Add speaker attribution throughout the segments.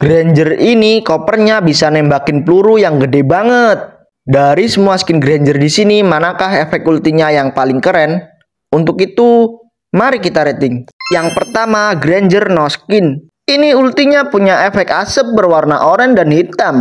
Speaker 1: Granger ini kopernya bisa nembakin peluru yang gede banget. Dari semua skin Granger di sini, manakah efek ultinya yang paling keren? Untuk itu, mari kita rating. Yang pertama, Granger No Skin. Ini ultinya punya efek asap berwarna oranye dan hitam.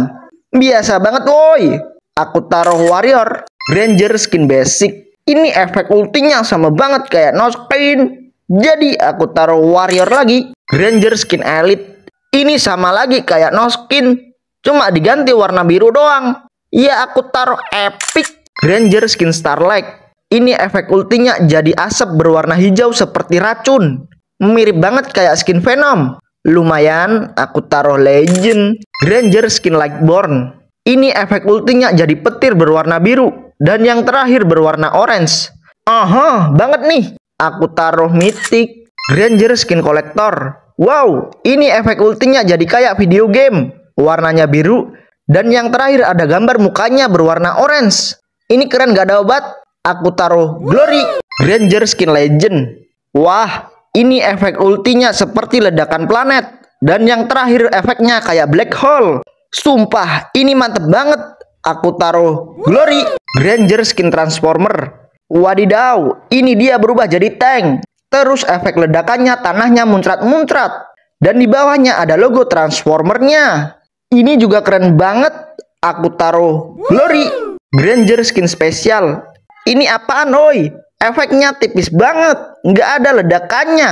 Speaker 1: Biasa banget woi. Aku taruh Warrior. Granger Skin Basic. Ini efek ultinya sama banget kayak No Skin. Jadi aku taruh Warrior lagi. Granger Skin Elite ini sama lagi kayak No Skin, cuma diganti warna biru doang. Ya aku taruh epic Granger skin Starlight. Ini efek ultinya jadi asap berwarna hijau seperti racun. Mirip banget kayak skin Venom. Lumayan, aku taruh Legend Granger skin Lightborn. Ini efek ultinya jadi petir berwarna biru. Dan yang terakhir berwarna orange. Aha, banget nih. Aku taruh Mythic Granger skin Collector. Wow, ini efek ultinya jadi kayak video game. Warnanya biru, dan yang terakhir ada gambar mukanya berwarna orange. Ini keren gak ada obat? Aku taruh Glory Ranger Skin Legend. Wah, ini efek ultinya seperti ledakan planet. Dan yang terakhir efeknya kayak black hole. Sumpah, ini mantep banget. Aku taruh Glory Ranger Skin Transformer. Wadidaw, ini dia berubah jadi tank. Terus efek ledakannya tanahnya muncrat-muncrat. Dan di bawahnya ada logo transformernya. Ini juga keren banget. Aku taruh Glory Granger skin spesial. Ini apaan oi? Efeknya tipis banget. Nggak ada ledakannya.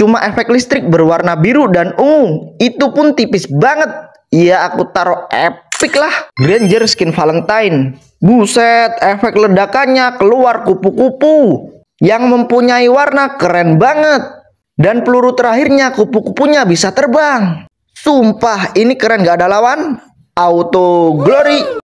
Speaker 1: Cuma efek listrik berwarna biru dan ungu. Itu pun tipis banget. Iya, aku taruh epic lah. Granger skin Valentine. Buset, efek ledakannya keluar kupu-kupu yang mempunyai warna keren banget. Dan peluru terakhirnya kupu-kupunya bisa terbang. Sumpah ini keren gak ada lawan. Auto Glory.